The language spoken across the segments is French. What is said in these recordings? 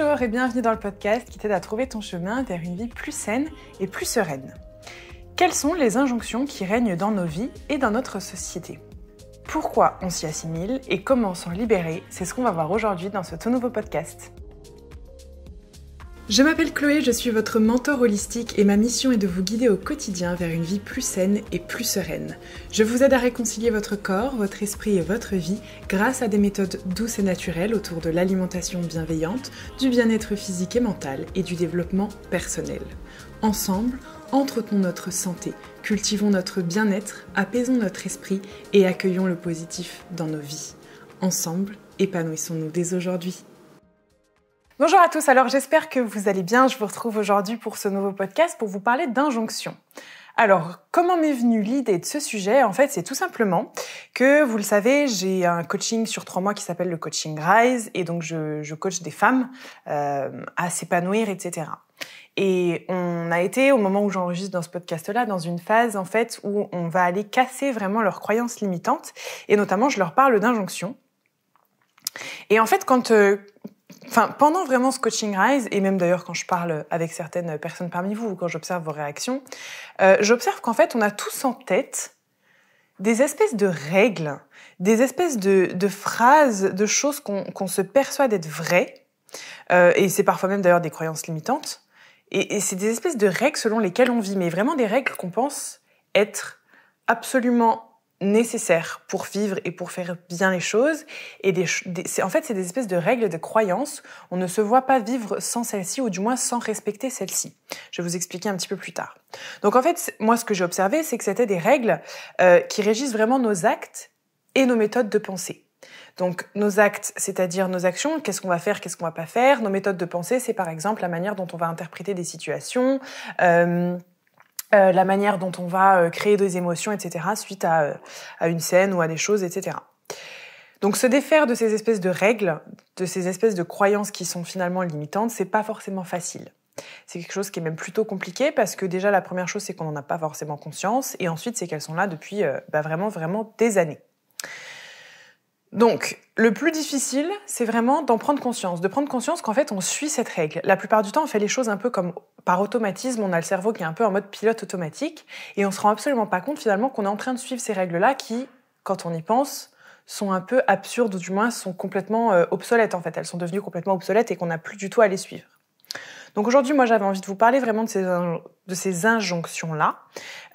Bonjour et bienvenue dans le podcast qui t'aide à trouver ton chemin vers une vie plus saine et plus sereine. Quelles sont les injonctions qui règnent dans nos vies et dans notre société Pourquoi on s'y assimile et comment s'en libérer C'est ce qu'on va voir aujourd'hui dans ce tout nouveau podcast. Je m'appelle Chloé, je suis votre mentor holistique et ma mission est de vous guider au quotidien vers une vie plus saine et plus sereine. Je vous aide à réconcilier votre corps, votre esprit et votre vie grâce à des méthodes douces et naturelles autour de l'alimentation bienveillante, du bien-être physique et mental et du développement personnel. Ensemble, entretenons notre santé, cultivons notre bien-être, apaisons notre esprit et accueillons le positif dans nos vies. Ensemble, épanouissons-nous dès aujourd'hui. Bonjour à tous, alors j'espère que vous allez bien. Je vous retrouve aujourd'hui pour ce nouveau podcast pour vous parler d'injonction. Alors, comment m'est venue l'idée de ce sujet En fait, c'est tout simplement que, vous le savez, j'ai un coaching sur trois mois qui s'appelle le coaching Rise, et donc je, coach des femmes euh, à s'épanouir, etc. Et on a été, au moment où j'enregistre dans ce podcast-là, dans une phase en fait où on va aller casser vraiment leurs croyances limitantes, et notamment je leur parle d'injonction. Et en fait, quand euh, Enfin, pendant vraiment ce coaching rise, et même d'ailleurs quand je parle avec certaines personnes parmi vous ou quand j'observe vos réactions, euh, j'observe qu'en fait, on a tous en tête des espèces de règles, des espèces de, phrases, de choses qu'on se perçoit d'être vraies, euh, et c'est parfois même d'ailleurs des croyances limitantes, et, et c'est des espèces de règles selon lesquelles on vit, mais vraiment des règles qu'on pense être absolument nécessaires pour vivre et pour faire bien les choses. Et des, c'est en fait, c'est des espèces de règles de croyances. On ne se voit pas vivre sans celles ci ou du moins sans respecter celles ci Je vais vous expliquer un petit peu plus tard. Donc en fait, moi, ce que j'ai observé, c'est que c'était des règles euh, qui régissent vraiment nos actes et nos méthodes de pensée. Donc nos actes, c'est-à-dire nos actions, qu'est-ce qu'on va faire, qu'est-ce qu'on va pas faire, nos méthodes de pensée, c'est par exemple la manière dont on va interpréter des situations. Euh, euh, la manière dont on va euh, créer des émotions, etc., suite à, euh, à, une scène ou à des choses, etc. Donc se défaire de ces espèces de règles, de ces espèces de croyances qui sont finalement limitantes, c'est pas forcément facile. C'est quelque chose qui est même plutôt compliqué parce que déjà la première chose c'est qu'on n'en a pas forcément conscience et ensuite c'est qu'elles sont là depuis bah, vraiment vraiment des années. Donc, le plus difficile, c'est vraiment d'en prendre conscience, de prendre conscience qu'en fait, on suit cette règle. La plupart du temps, on fait les choses un peu comme par automatisme, on a le cerveau qui est un peu en mode pilote automatique, et on se rend absolument pas compte finalement qu'on est en train de suivre ces règles-là qui, quand on y pense, sont un peu absurdes, ou du moins sont complètement euh, obsolètes en fait. Elles sont devenues complètement obsolètes et qu'on n'a plus du tout à les suivre. Donc aujourd'hui, moi, j'avais envie de vous parler vraiment de ces, de ces injonctions-là.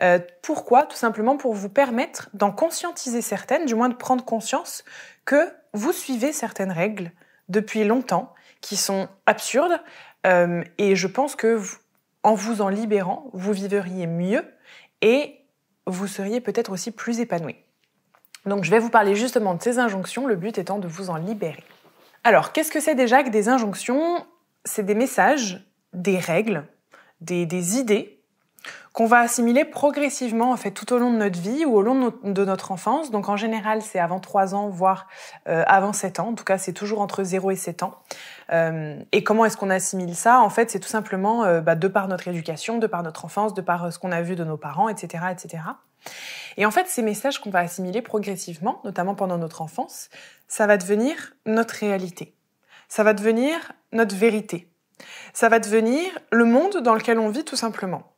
Euh, pourquoi Tout simplement pour vous permettre d'en conscientiser certaines, du moins de prendre conscience que vous suivez certaines règles depuis longtemps qui sont absurdes. Euh, et je pense que en vous en libérant, vous vivriez mieux et vous seriez peut-être aussi plus épanoui. Donc je vais vous parler justement de ces injonctions, le but étant de vous en libérer. Alors, qu'est-ce que c'est déjà que des injonctions C'est des messages des règles, des, idées qu'on va assimiler progressivement en fait tout au long de notre vie ou au long de notre, enfance. Donc en général, c'est avant 3 ans, voire euh, avant 7 ans. En tout cas, c'est toujours entre 0 et 7 ans. Euh, et comment est-ce qu'on assimile ça En fait, c'est tout simplement euh, bah, de par notre éducation, de par notre enfance, de par ce qu'on a vu de nos parents, etc., etc. Et en fait, ces messages qu'on va assimiler progressivement, notamment pendant notre enfance, ça va devenir notre réalité. Ça va devenir notre vérité ça va devenir le monde dans lequel on vit tout simplement.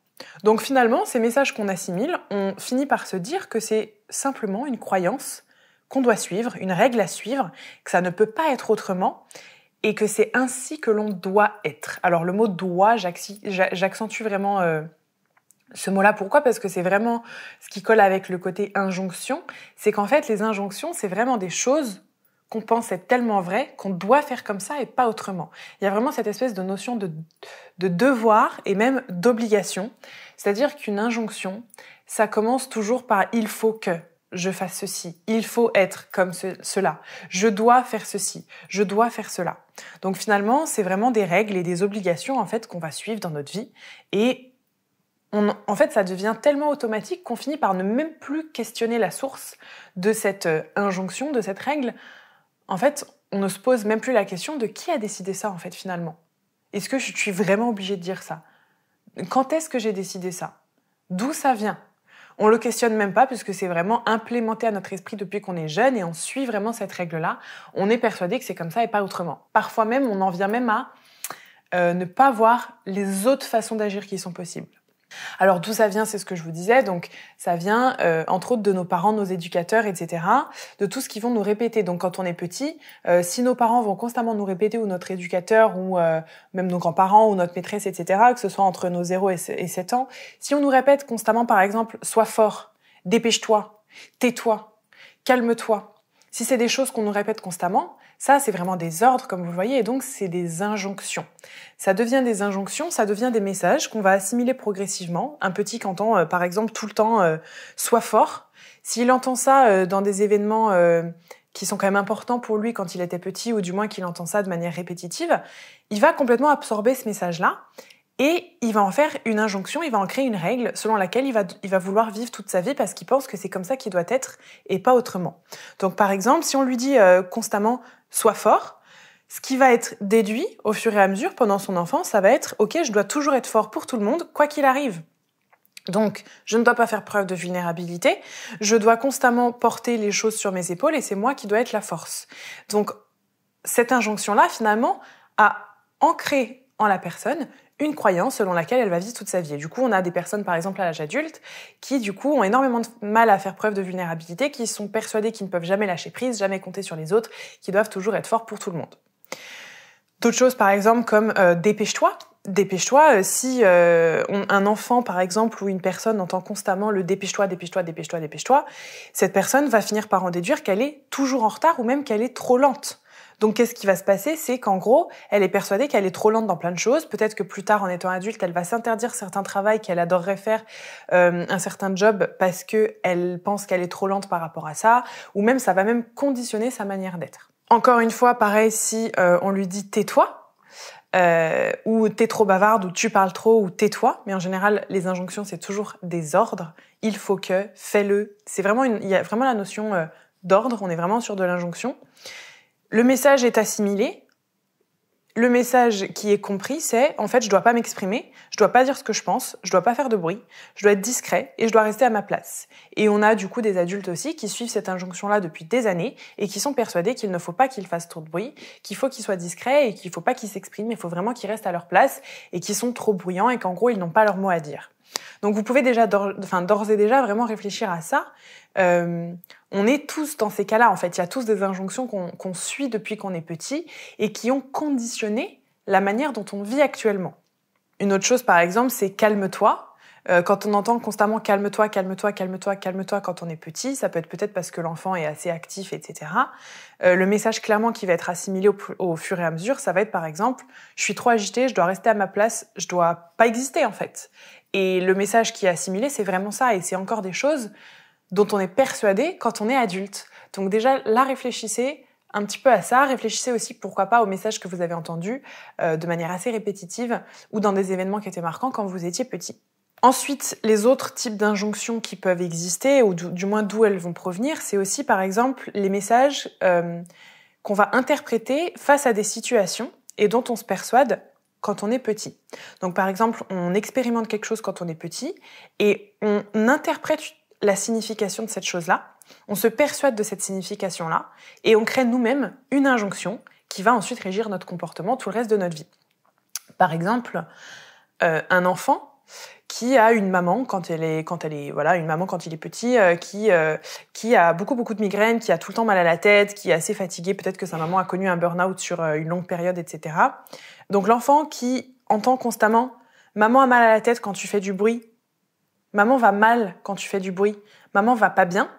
Donc finalement, ces messages qu'on assimile, on finit par se dire que c'est simplement une croyance qu'on doit suivre, une règle à suivre, que ça ne peut pas être autrement, et que c'est ainsi que l'on doit être. Alors le mot doit, j'accentue vraiment euh, ce mot-là. Pourquoi Parce que c'est vraiment ce qui colle avec le côté injonction. C'est qu'en fait, les injonctions, c'est vraiment des choses qu'on pense être tellement vrai qu'on doit faire comme ça et pas autrement. Il y a vraiment cette espèce de notion de, devoir et même d'obligation. C'est-à-dire qu'une injonction, ça commence toujours par il faut que je fasse ceci, il faut être comme cela, je dois faire ceci, je dois faire cela. Donc finalement, c'est vraiment des règles et des obligations en fait qu'on va suivre dans notre vie et en fait, ça devient tellement automatique qu'on finit par ne même plus questionner la source de cette euh, injonction, de cette règle, en fait, on ne se pose même plus la question de qui a décidé ça, en fait, finalement. Est-ce que je suis vraiment obligée de dire ça Quand est-ce que j'ai décidé ça D'où ça vient On le questionne même pas puisque c'est vraiment implémenté à notre esprit depuis qu'on est jeune et on suit vraiment cette règle-là. On est persuadé que c'est comme ça et pas autrement. Parfois même, on en vient même à euh, ne pas voir les autres façons d'agir qui sont possibles. Alors d'où ça vient, c'est ce que je vous disais. Donc ça vient euh, entre autres de nos parents, nos éducateurs, etc. De tout ce qu'ils vont nous répéter. Donc quand on est petit, euh, si nos parents vont constamment nous répéter ou notre éducateur ou euh, même nos grands-parents ou notre maîtresse, etc. Que ce soit entre nos 0 et 7 ans, si on nous répète constamment par exemple « sois fort »,« dépêche-toi »,« tais-toi »,« calme-toi », si c'est des choses qu'on nous répète constamment, ça, c'est vraiment des ordres, comme vous le voyez, et donc c'est des injonctions. Ça devient des injonctions, ça devient des messages qu'on va assimiler progressivement. Un petit qui entend, euh, par exemple, tout le temps euh, soit Sois fort », s'il entend ça euh, dans des événements qui sont quand même importants pour lui quand il était petit, ou du moins qu'il entend ça de manière répétitive, il va complètement absorber ce message-là, et il va en faire une injonction, il va en créer une règle selon laquelle il va, il va vouloir vivre toute sa vie parce qu'il pense que c'est comme ça qu'il doit être et pas autrement. Donc par exemple, si on lui dit constamment soit fort. Ce qui va être déduit au fur et à mesure pendant son enfance, ça va être ok, je dois toujours être fort pour tout le monde, quoi qu'il arrive. Donc, je ne dois pas faire preuve de vulnérabilité, je dois constamment porter les choses sur mes épaules et c'est moi qui dois être la force. Donc, cette injonction-là, finalement, a ancré en la personne une croyance selon laquelle elle va vivre toute sa vie. du coup, on a des personnes, par exemple, à l'âge adulte, qui, du coup, ont énormément de mal à faire preuve de vulnérabilité, qui sont persuadées qu'ils ne peuvent jamais lâcher prise, jamais compter sur les autres, qui doivent toujours être forts pour tout le monde. D'autres choses, par exemple, comme euh, dépêche-toi. Dépêche-toi, euh, si euh, un enfant, par exemple, ou une personne entend constamment le dépêche-toi, dépêche-toi, dépêche-toi, dépêche-toi, cette personne va finir par en déduire qu'elle est toujours en retard ou même qu'elle est trop lente. Donc qu'est-ce qui va se passer C'est qu'en gros, elle est persuadée qu'elle est trop lente dans plein de choses. Peut-être que plus tard, en étant adulte, elle va s'interdire certains travaux qu'elle adorerait faire, euh, un certain job, parce que elle pense qu'elle est trop lente par rapport à ça. Ou même, ça va même conditionner sa manière d'être. Encore une fois, pareil, si euh, on lui dit tais-toi, euh, ou t'es trop bavarde, ou tu parles trop, ou tais-toi. Mais en général, les injonctions, c'est toujours des ordres. Il faut que, fais-le. C'est vraiment une, il y a vraiment la notion d'ordre. On est vraiment sur de l'injonction le message est assimilé. Le message qui est compris, c'est en fait, je dois pas m'exprimer, je dois pas dire ce que je pense, je dois pas faire de bruit, je dois être discret et je dois rester à ma place. Et on a du coup des adultes aussi qui suivent cette injonction-là depuis des années et qui sont persuadés qu'il ne faut pas qu'ils fassent trop de bruit, qu'il faut qu'ils soient discrets et qu'il faut pas qu'ils s'expriment, il faut vraiment qu'ils restent à leur place et qu'ils sont trop bruyants et qu'en gros ils n'ont pas leur mot à dire. Donc vous pouvez déjà, d'ores et déjà vraiment réfléchir à ça. Euh, on est tous dans ces cas-là, en fait. Il y a tous des injonctions qu'on suit depuis qu'on est petit et qui ont conditionné la manière dont on vit actuellement. Une autre chose, par exemple, c'est calme-toi. Euh, quand on entend constamment calme-toi, calme-toi, calme-toi, calme-toi quand on est petit, ça peut être peut-être parce que l'enfant est assez actif, etc. Euh, le message clairement qui va être assimilé au, au, fur et à mesure, ça va être par exemple, je suis trop agité, je dois rester à ma place, je dois pas exister en fait. Et le message qui est assimilé, c'est vraiment ça. Et c'est encore des choses dont on est persuadé quand on est adulte. Donc déjà, là, réfléchissez un petit peu à ça. Réfléchissez aussi, pourquoi pas, aux messages que vous avez entendus euh, de manière assez répétitive ou dans des événements qui étaient marquants quand vous étiez petit. Ensuite, les autres types d'injonctions qui peuvent exister, ou du, moins d'où elles vont provenir, c'est aussi par exemple les messages euh, qu'on va interpréter face à des situations et dont on se persuade quand on est petit. Donc par exemple, on expérimente quelque chose quand on est petit et on interprète la signification de cette chose-là, on se persuade de cette signification-là, et on crée nous-mêmes une injonction qui va ensuite régir notre comportement tout le reste de notre vie. Par exemple, euh, un enfant qui a une maman quand elle est quand elle est voilà une maman quand il est petit euh, qui euh, qui a beaucoup beaucoup de migraines qui a tout le temps mal à la tête qui est assez fatigué, peut-être que sa maman a connu un burn-out sur une longue période etc donc l'enfant qui entend constamment maman a mal à la tête quand tu fais du bruit Maman va mal quand tu fais du bruit. Maman va pas bien.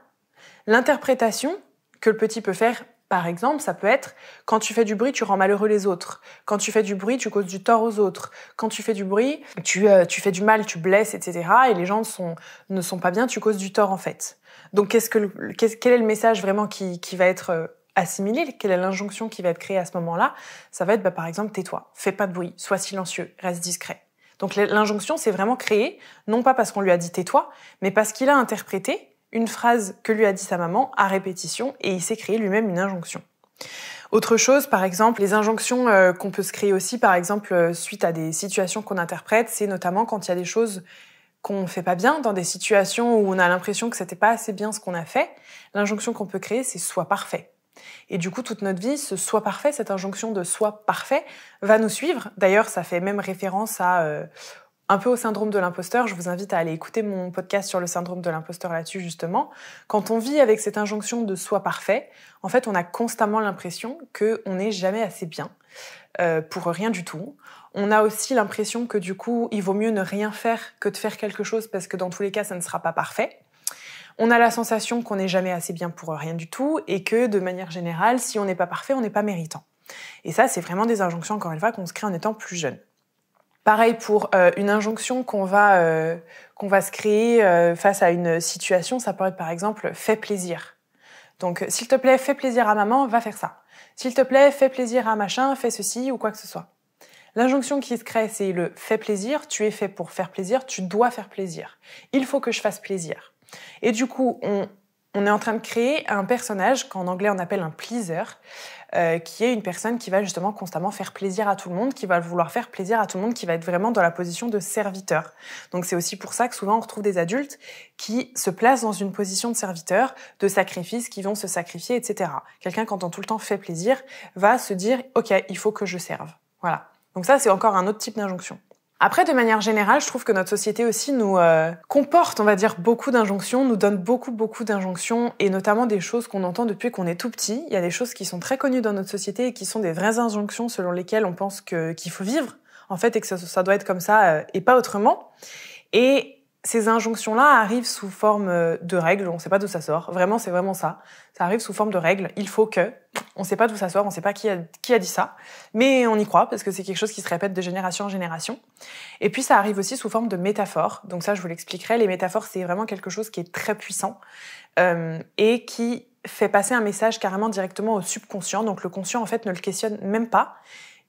L'interprétation que le petit peut faire, par exemple, ça peut être quand tu fais du bruit, tu rends malheureux les autres. Quand tu fais du bruit, tu causes du tort aux autres. Quand tu fais du bruit, tu, euh, fais du mal, tu blesses, etc. Et les gens sont, ne sont pas bien, tu causes du tort en fait. Donc qu'est-ce que quel est le message vraiment qui, va être euh, assimilé, quelle est l'injonction qui va être créée à ce moment-là Ça va être bah, par exemple tais-toi, fais pas de bruit, sois silencieux, reste discret. Donc l'injonction, c'est vraiment créée, non pas parce qu'on lui a dit tais-toi, mais parce qu'il a interprété une phrase que lui a dit sa maman à répétition et il s'est créé lui-même une injonction. Autre chose, par exemple, les injonctions euh, qu'on peut se créer aussi, par exemple, euh, suite à des situations qu'on interprète, c'est notamment quand il y a des choses qu'on fait pas bien, dans des situations où on a l'impression que c'était pas assez bien ce qu'on a fait, l'injonction qu'on peut créer, c'est soit parfait. Et du coup, toute notre vie, ce soit parfait, cette injonction de soi parfait, va nous suivre. D'ailleurs, ça fait même référence à euh, un peu au syndrome de l'imposteur. Je vous invite à aller écouter mon podcast sur le syndrome de l'imposteur là-dessus, justement. Quand on vit avec cette injonction de soi parfait, en fait, on a constamment l'impression qu'on n'est jamais assez bien euh, pour rien du tout. On a aussi l'impression que du coup, il vaut mieux ne rien faire que de faire quelque chose parce que dans tous les cas, ça ne sera pas parfait on a la sensation qu'on n'est jamais assez bien pour rien du tout et que de manière générale, si on n'est pas parfait, on n'est pas méritant. Et ça, c'est vraiment des injonctions, encore une fois, qu'on se crée en étant plus jeune. Pareil pour euh, une injonction qu'on va, euh, qu'on va se créer euh, face à une situation, ça pourrait être par exemple fais plaisir. Donc s'il te plaît, fais plaisir à maman, va faire ça. S'il te plaît, fais plaisir à machin, fais ceci ou quoi que ce soit. L'injonction qui se crée, c'est le fais plaisir, tu es fait pour faire plaisir, tu dois faire plaisir. Il faut que je fasse plaisir. Et du coup, on, est en train de créer un personnage qu'en anglais on appelle un pleaser, euh, qui est une personne qui va justement constamment faire plaisir à tout le monde, qui va vouloir faire plaisir à tout le monde, qui va être vraiment dans la position de serviteur. Donc c'est aussi pour ça que souvent on retrouve des adultes qui se placent dans une position de serviteur, de sacrifice, qui vont se sacrifier, etc. Quelqu'un quand entend tout le temps fait plaisir va se dire ok il faut que je serve. Voilà. Donc ça c'est encore un autre type d'injonction. Après, de manière générale, je trouve que notre société aussi nous euh, comporte, on va dire, beaucoup d'injonctions, nous donne beaucoup, beaucoup d'injonctions, et notamment des choses qu'on entend depuis qu'on est tout petit. Il y a des choses qui sont très connues dans notre société et qui sont des vraies injonctions selon lesquelles on pense qu'il faut vivre, en fait, et que ça, doit être comme ça euh, et pas autrement. Et ces injonctions-là arrivent sous forme euh, de règles, on ne sait pas d'où ça sort, vraiment, c'est vraiment ça. Ça arrive sous forme de règles, il faut que, on ne sait pas d'où ça sort, on ne sait pas qui a, qui a, dit ça, mais on y croit parce que c'est quelque chose qui se répète de génération en génération. Et puis ça arrive aussi sous forme de métaphores. Donc ça, je vous l'expliquerai. Les métaphores, c'est vraiment quelque chose qui est très puissant euh, et qui fait passer un message carrément directement au subconscient. Donc le conscient, en fait, ne le questionne même pas.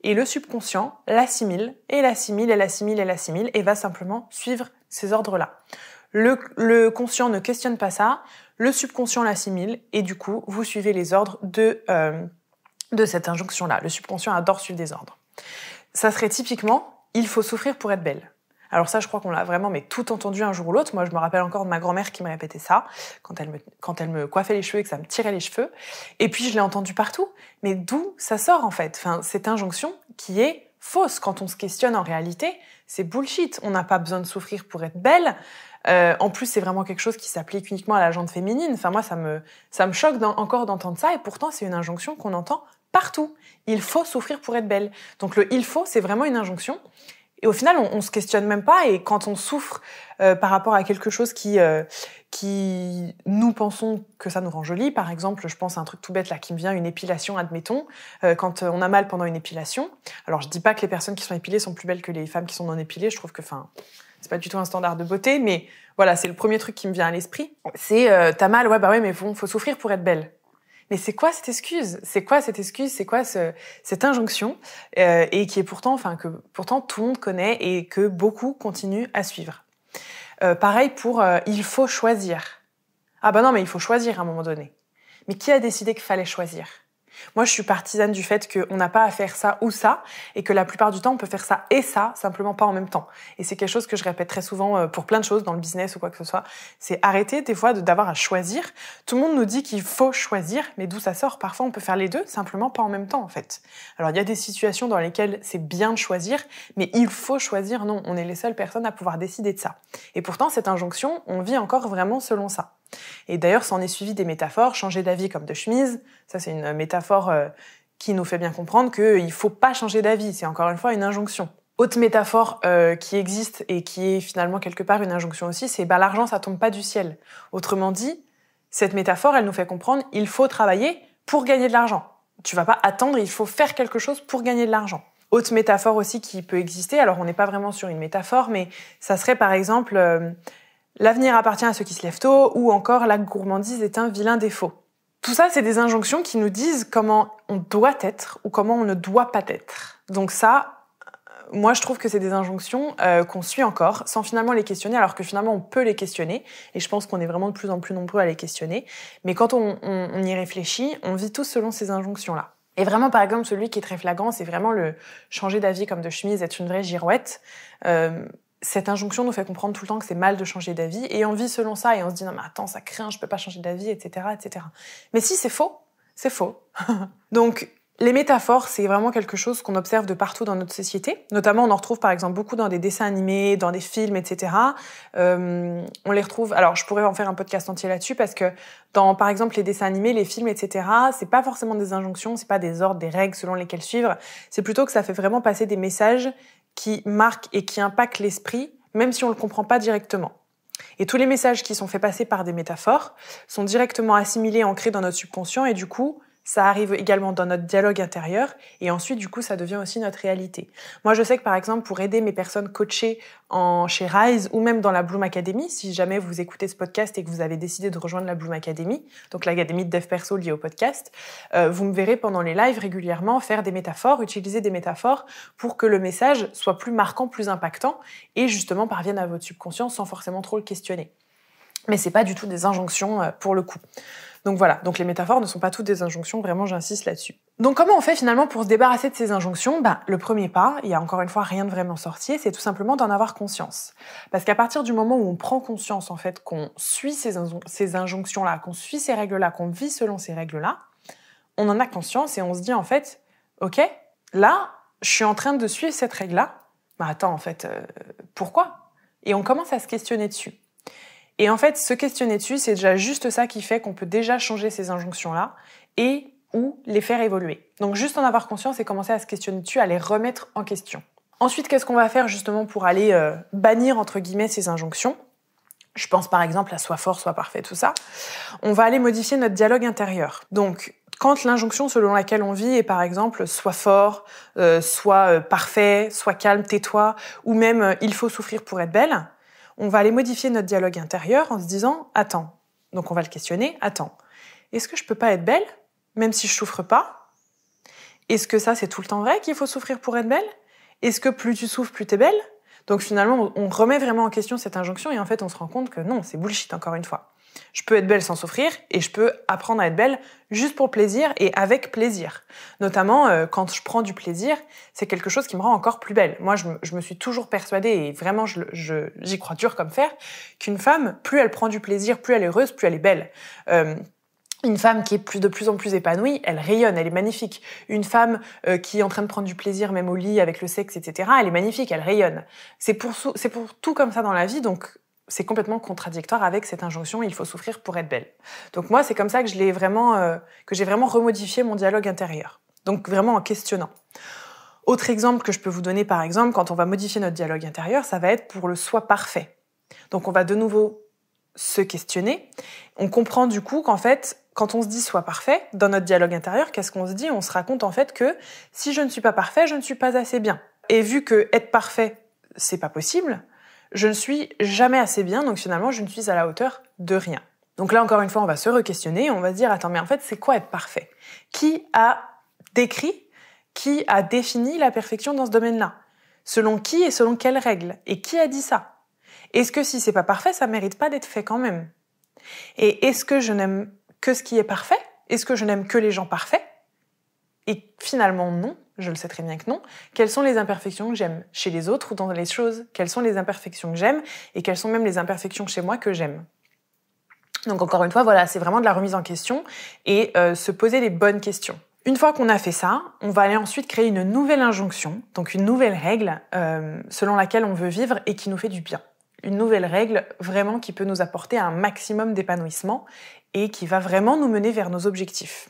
Et le subconscient l'assimile, et l'assimile, et l'assimile, et l'assimile, et va simplement suivre ces ordres-là. Le, le conscient ne questionne pas ça, le subconscient l'assimile et du coup, vous suivez les ordres de, euh, de cette injonction-là. Le subconscient adore suivre des ordres. Ça serait typiquement, il faut souffrir pour être belle. Alors ça, je crois qu'on l'a vraiment mais tout entendu un jour ou l'autre. Moi, je me rappelle encore de ma grand-mère qui me répétait ça quand elle me quand elle me coiffait les cheveux et que ça me tirait les cheveux. Et puis je l'ai entendu partout. Mais d'où ça sort en fait Enfin, cette injonction qui est fausse quand on se questionne en réalité, c'est bullshit. On n'a pas besoin de souffrir pour être belle. Euh, en plus, c'est vraiment quelque chose qui s'applique uniquement à la gente féminine. Enfin, moi, ça me, ça me choque encore d'entendre ça, et pourtant, c'est une injonction qu'on entend partout. Il faut souffrir pour être belle. Donc le il faut, c'est vraiment une injonction. Et au final, on, on, se questionne même pas. Et quand on souffre euh, par rapport à quelque chose qui euh, qui nous pensons que ça nous rend jolie, par exemple, je pense à un truc tout bête là qui me vient, une épilation, admettons, quand on a mal pendant une épilation. Alors je dis pas que les personnes qui sont épilées sont plus belles que les femmes qui sont non épilées. Je trouve que, enfin, c'est pas du tout un standard de beauté, mais voilà, c'est le premier truc qui me vient à l'esprit. C'est euh, t'as mal, ouais, bah ouais, mais bon, faut souffrir pour être belle. Mais c'est quoi cette excuse C'est quoi cette excuse C'est quoi cette injonction euh, et qui est pourtant, enfin que pourtant tout le monde connaît et que beaucoup continuent à suivre. Euh, pareil pour euh, il faut choisir. Ah bah non, mais il faut choisir à un moment donné. Mais qui a décidé qu'il fallait choisir moi, je suis partisane du fait qu'on n'a pas à faire ça ou ça, et que la plupart du temps, on peut faire ça et ça, simplement pas en même temps. Et c'est quelque chose que je répète très souvent euh, pour plein de choses, dans le business ou quoi que ce soit. C'est arrêter des fois d'avoir à choisir. Tout le monde nous dit qu'il faut choisir, mais d'où ça sort Parfois, on peut faire les deux, simplement pas en même temps, en fait. Alors, il y a des situations dans lesquelles c'est bien de choisir, mais il faut choisir. Non, on est les seules personnes à pouvoir décider de ça. Et pourtant, cette injonction, on vit encore vraiment selon ça. Et d'ailleurs, ça en est suivi des métaphores, changer d'avis comme de chemise. Ça, c'est une métaphore euh, qui nous fait bien comprendre qu'il euh, ne faut pas changer d'avis. C'est encore une fois une injonction. Autre métaphore euh, qui existe et qui est finalement quelque part une injonction aussi, c'est bah, l'argent, ça tombe pas du ciel. Autrement dit, cette métaphore, elle nous fait comprendre il faut travailler pour gagner de l'argent. Tu vas pas attendre, il faut faire quelque chose pour gagner de l'argent. Autre métaphore aussi qui peut exister, alors on n'est pas vraiment sur une métaphore, mais ça serait par exemple l'avenir appartient à ceux qui se lèvent tôt, ou encore la gourmandise est un vilain défaut. Tout ça, c'est des injonctions qui nous disent comment on doit être ou comment on ne doit pas être. Donc ça, euh, moi je trouve que c'est des injonctions euh, qu'on suit encore sans finalement les questionner, alors que finalement on peut les questionner, et je pense qu'on est vraiment de plus en plus nombreux à les questionner, mais quand on, y réfléchit, on vit tous selon ces injonctions-là. Et vraiment, par exemple, celui qui est très flagrant, c'est vraiment le changer d'avis comme de chemise, être une vraie girouette. Euh, cette injonction nous fait comprendre tout le temps que c'est mal de changer d'avis et on vit selon ça et on se dit non mais attends ça craint je peux pas changer d'avis etc etc mais si c'est faux c'est faux donc les métaphores, c'est vraiment quelque chose qu'on observe de partout dans notre société. Notamment, on en retrouve par exemple beaucoup dans des dessins animés, dans des films, etc. Euh, on les retrouve. Alors, je pourrais en faire un podcast entier là-dessus parce que dans, par exemple, les dessins animés, les films, etc. C'est pas forcément des injonctions, c'est pas des ordres, des règles selon lesquelles suivre. C'est plutôt que ça fait vraiment passer des messages qui marque et qui impacte l'esprit, même si on ne le comprend pas directement. Et tous les messages qui sont faits passer par des métaphores sont directement assimilés, ancrés dans notre subconscient, et du coup, ça arrive également dans notre dialogue intérieur et ensuite du coup ça devient aussi notre réalité. Moi je sais que par exemple pour aider mes personnes coachées en chez Rise ou même dans la Bloom Academy, si jamais vous écoutez ce podcast et que vous avez décidé de rejoindre la Bloom Academy, donc l'académie de dev perso liée au podcast, euh, vous me verrez pendant les lives régulièrement faire des métaphores, utiliser des métaphores pour que le message soit plus marquant, plus impactant et justement parvienne à votre subconscient sans forcément trop le questionner. Mais ce n'est pas du tout des injonctions euh, pour le coup. Donc voilà, donc les métaphores ne sont pas toutes des injonctions, vraiment j'insiste là-dessus. Donc comment on fait finalement pour se débarrasser de ces injonctions ben, Le premier pas, il y a encore une fois rien de vraiment sorti, c'est tout simplement d'en avoir conscience. Parce qu'à partir du moment où on prend conscience en fait qu'on suit ces, injonctions-là, qu'on suit ces règles-là, qu'on vit selon ces règles-là, on en a conscience et on se dit en fait, ok, là, je suis en train de suivre cette règle-là, bah attends, en fait, euh, pourquoi Et on commence à se questionner dessus. Et en fait, se questionner dessus, c'est déjà juste ça qui fait qu'on peut déjà changer ces injonctions-là et ou les faire évoluer. Donc juste en avoir conscience et commencer à se questionner dessus, à les remettre en question. Ensuite, qu'est-ce qu'on va faire justement pour aller euh, bannir entre guillemets ces injonctions Je pense par exemple à soit fort, soit parfait, tout ça. On va aller modifier notre dialogue intérieur. Donc quand l'injonction selon laquelle on vit est par exemple soit fort, euh, soit euh, parfait, soit calme, tais-toi, ou même il faut souffrir pour être belle, on va aller modifier notre dialogue intérieur en se disant attends. Donc on va le questionner, attends. Est-ce que je peux pas être belle même si je souffre pas Est-ce que ça c'est tout le temps vrai qu'il faut souffrir pour être belle Est-ce que plus tu souffres plus t'es belle Donc finalement on remet vraiment en question cette injonction et en fait on se rend compte que non, c'est bullshit encore une fois. Je peux être belle sans souffrir et je peux apprendre à être belle juste pour plaisir et avec plaisir. Notamment euh, quand je prends du plaisir, c'est quelque chose qui me rend encore plus belle. Moi, je me, suis toujours persuadée, et vraiment j'y crois dur comme fer, qu'une femme, plus elle prend du plaisir, plus elle est heureuse, plus elle est belle. Euh, une femme qui est plus, de plus en plus épanouie, elle rayonne, elle est magnifique. Une femme euh, qui est en train de prendre du plaisir, même au lit, avec le sexe, etc., elle est magnifique, elle rayonne. C'est c'est pour tout comme ça dans la vie, donc c'est complètement contradictoire avec cette injonction il faut souffrir pour être belle. Donc moi, c'est comme ça que je vraiment euh, que j'ai vraiment remodifié mon dialogue intérieur. Donc vraiment en questionnant. Autre exemple que je peux vous donner par exemple, quand on va modifier notre dialogue intérieur, ça va être pour le soi parfait. Donc on va de nouveau se questionner. On comprend du coup qu'en fait, quand on se dit soit parfait, dans notre dialogue intérieur, qu'est-ce qu'on se dit On se raconte en fait que si je ne suis pas parfait, je ne suis pas assez bien. Et vu que être parfait, c'est pas possible, je ne suis jamais assez bien, donc finalement, je ne suis à la hauteur de rien. Donc là, encore une fois, on va se re-questionner, on va se dire, attends, mais en fait, c'est quoi être parfait Qui a décrit, qui a défini la perfection dans ce domaine-là Selon qui et selon quelles règles Et qui a dit ça Est-ce que si c'est pas parfait, ça mérite pas d'être fait quand même Et est-ce que je n'aime que ce qui est parfait Est-ce que je n'aime que les gens parfaits et finalement, non, je le sais très bien que non. Quelles sont les imperfections que j'aime chez les autres ou dans les choses Quelles sont les imperfections que j'aime et quelles sont même les imperfections chez moi que j'aime Donc encore une fois, voilà, c'est vraiment de la remise en question et euh, se poser les bonnes questions. Une fois qu'on a fait ça, on va aller ensuite créer une nouvelle injonction, donc une nouvelle règle euh, selon laquelle on veut vivre et qui nous fait du bien. Une nouvelle règle vraiment qui peut nous apporter un maximum d'épanouissement et qui va vraiment nous mener vers nos objectifs.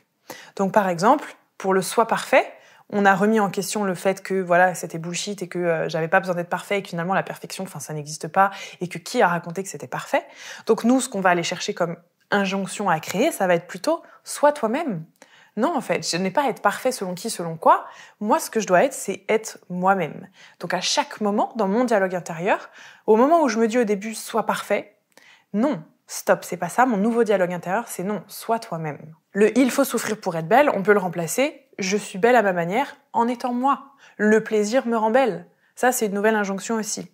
Donc par exemple, pour le soi parfait, on a remis en question le fait que voilà c'était bullshit et que euh, j'avais pas besoin d'être parfait et que finalement la perfection, enfin ça n'existe pas et que qui a raconté que c'était parfait. Donc nous, ce qu'on va aller chercher comme injonction à créer, ça va être plutôt sois toi-même. Non, en fait, je n'ai pas à être parfait selon qui, selon quoi. Moi, ce que je dois être, c'est être moi-même. Donc à chaque moment, dans mon dialogue intérieur, au moment où je me dis au début sois parfait, non, stop, c'est pas ça. Mon nouveau dialogue intérieur, c'est non, sois toi-même. Le il faut souffrir pour être belle, on peut le remplacer je suis belle à ma manière en étant moi. Le plaisir me rend belle. Ça, c'est une nouvelle injonction aussi.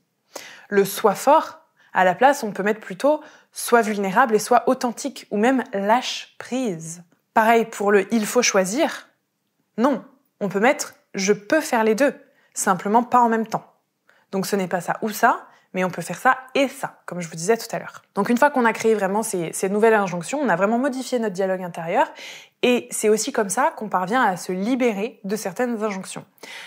Le sois fort, à la place, on peut mettre plutôt soit vulnérable et soit authentique ou même lâche prise. Pareil pour le il faut choisir. Non, on peut mettre je peux faire les deux, simplement pas en même temps. Donc ce n'est pas ça ou ça, mais on peut faire ça et ça, comme je vous disais tout à l'heure. Donc une fois qu'on a créé vraiment ces, nouvelles injonctions, on a vraiment modifié notre dialogue intérieur, et c'est aussi comme ça qu'on parvient à se libérer de certaines injonctions.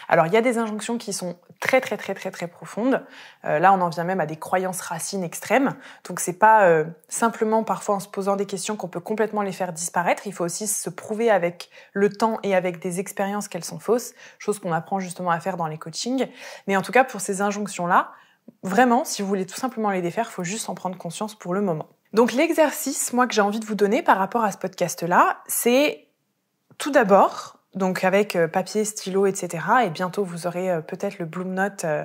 Alors il y a des injonctions qui sont très très très très très profondes. Euh, là on en vient même à des croyances racines extrêmes. Donc c'est pas euh, simplement parfois en se posant des questions qu'on peut complètement les faire disparaître. Il faut aussi se prouver avec le temps et avec des expériences qu'elles sont fausses, chose qu'on apprend justement à faire dans les coachings. Mais en tout cas pour ces injonctions là Vraiment, si vous voulez tout simplement les défaire, il faut juste en prendre conscience pour le moment. Donc l'exercice, moi, que j'ai envie de vous donner par rapport à ce podcast-là, c'est tout d'abord, donc avec euh, papier, stylo, etc., et bientôt vous aurez euh, peut-être le Bloom Note euh,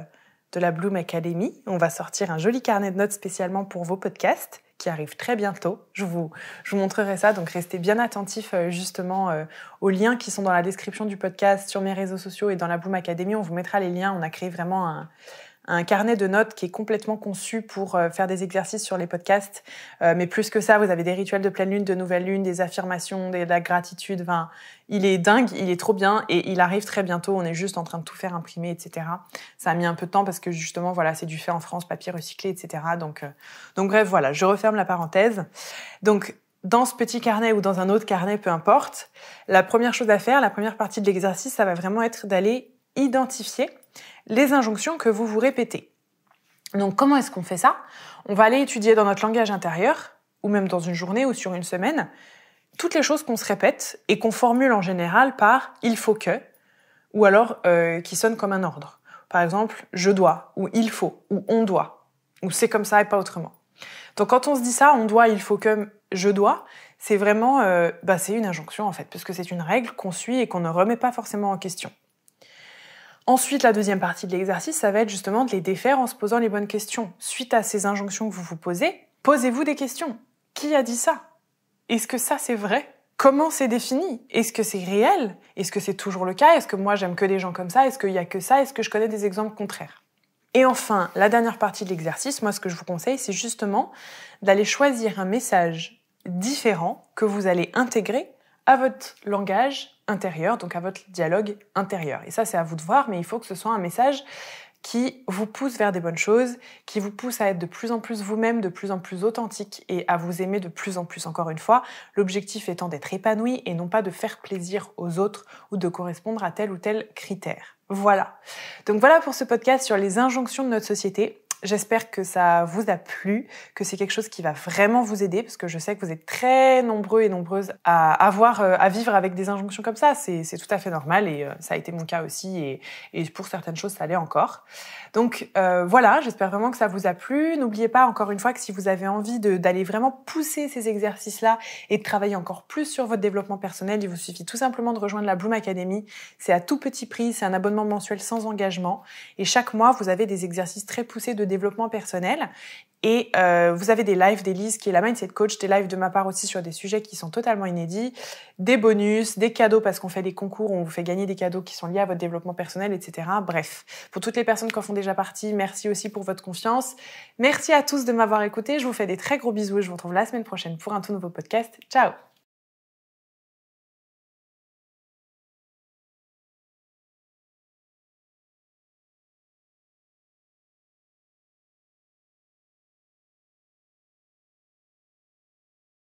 de la Bloom Academy. On va sortir un joli carnet de notes spécialement pour vos podcasts qui arrive très bientôt. Je vous, je montrerai ça, donc restez bien attentifs justement aux liens qui sont dans la description du podcast, sur mes réseaux sociaux et dans la Bloom Academy. On vous mettra les liens. On a créé vraiment un, un carnet de notes qui est complètement conçu pour euh, faire des exercices sur les podcasts. Euh, mais plus que ça, vous avez des rituels de pleine lune, de nouvelle lune, des affirmations, de la gratitude. il est dingue, il est trop bien et il arrive très bientôt. On est juste en train de tout faire imprimer, etc. Ça a mis un peu de temps parce que justement, voilà, c'est du fait en France, papier recyclé, etc. Donc, euh, donc bref, voilà, je referme la parenthèse. Donc, dans ce petit carnet ou dans un autre carnet, peu importe, la première chose à faire, la première partie de l'exercice, ça va vraiment être d'aller identifier les injonctions que vous vous répétez. Donc comment est-ce qu'on fait ça On va aller étudier dans notre langage intérieur, ou même dans une journée ou sur une semaine, toutes les choses qu'on se répète et qu'on formule en général par il faut que, ou alors euh, qui sonne comme un ordre. Par exemple, je dois, ou il faut, ou on doit, ou c'est comme ça et pas autrement. Donc quand on se dit ça, on doit, il faut que, je dois, c'est vraiment, euh, bah, c'est une injonction en fait, parce c'est une règle qu'on suit et qu'on ne remet pas forcément en question. Ensuite, la deuxième partie de l'exercice, ça va être justement de les défaire en se posant les bonnes questions. Suite à ces injonctions que vous vous posez, posez-vous des questions. Qui a dit ça Est-ce que ça c'est vrai Comment c'est défini Est-ce que c'est réel Est-ce que c'est toujours le cas Est-ce que moi j'aime que des gens comme ça Est-ce qu'il y a que ça Est-ce que je connais des exemples contraires Et enfin, la dernière partie de l'exercice, moi ce que je vous conseille, c'est justement d'aller choisir un message différent que vous allez intégrer à votre langage intérieur, donc à votre dialogue intérieur. Et ça, c'est à vous de voir, mais il faut que ce soit un message qui vous pousse vers des bonnes choses, qui vous pousse à être de plus en plus vous-même, de plus en plus authentique et à vous aimer de plus en plus encore une fois, l'objectif étant d'être épanoui et non pas de faire plaisir aux autres ou de correspondre à tel ou tel critère. Voilà. Donc voilà pour ce podcast sur les injonctions de notre société. J'espère que ça vous a plu, que c'est quelque chose qui va vraiment vous aider, parce que je sais que vous êtes très nombreux et nombreuses à avoir, euh, à vivre avec des injonctions comme ça. C'est tout à fait normal et euh, ça a été mon cas aussi. Et, pour certaines choses, ça l'est encore. Donc euh, voilà, j'espère vraiment que ça vous a plu. N'oubliez pas encore une fois que si vous avez envie d'aller vraiment pousser ces exercices-là et de travailler encore plus sur votre développement personnel, il vous suffit tout simplement de rejoindre la Bloom Academy. C'est à tout petit prix, c'est un abonnement mensuel sans engagement. Et chaque mois, vous avez des exercices très poussés de développement développement personnel. Et euh, vous avez des lives d'Elise qui est la mindset coach, des lives de ma part aussi sur des sujets qui sont totalement inédits, des bonus, des cadeaux parce qu'on fait des concours, on vous fait gagner des cadeaux qui sont liés à votre développement personnel, etc. Bref, pour toutes les personnes qui en font déjà partie, merci aussi pour votre confiance. Merci à tous de m'avoir écouté, je vous fais des très gros bisous et je vous retrouve la semaine prochaine pour un tout nouveau podcast. Ciao